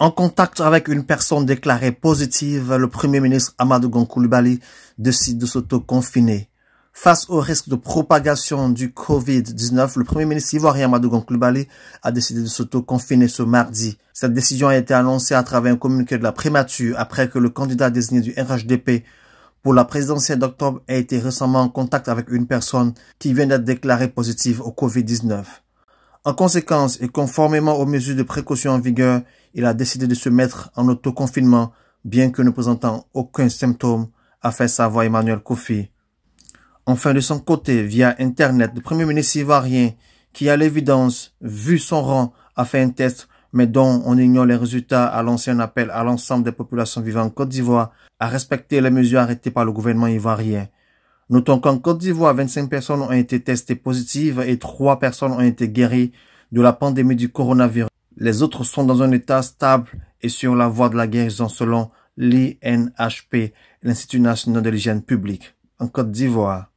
En contact avec une personne déclarée positive, le Premier ministre Amadou Gonkoulibaly décide de s'auto-confiner. Face au risque de propagation du Covid-19, le Premier ministre ivoirien Amadou Gonkoulibaly a décidé de s'auto-confiner ce mardi. Cette décision a été annoncée à travers un communiqué de la prémature après que le candidat désigné du RHDP pour la présidentielle d'octobre a été récemment en contact avec une personne qui vient d'être déclarée positive au Covid-19. En conséquence et conformément aux mesures de précaution en vigueur, il a décidé de se mettre en autoconfinement, bien que ne présentant aucun symptôme, a fait savoir Emmanuel Kofi. Enfin, de son côté, via Internet, le premier ministre ivoirien, qui à l'évidence, vu son rang, a fait un test, mais dont on ignore les résultats, a lancé un appel à l'ensemble des populations vivant en Côte d'Ivoire à respecter les mesures arrêtées par le gouvernement ivoirien. Notons qu'en Côte d'Ivoire, 25 personnes ont été testées positives et 3 personnes ont été guéries de la pandémie du coronavirus. Les autres sont dans un état stable et sur la voie de la guérison selon l'INHP, l'Institut national de l'hygiène publique, en Côte d'Ivoire.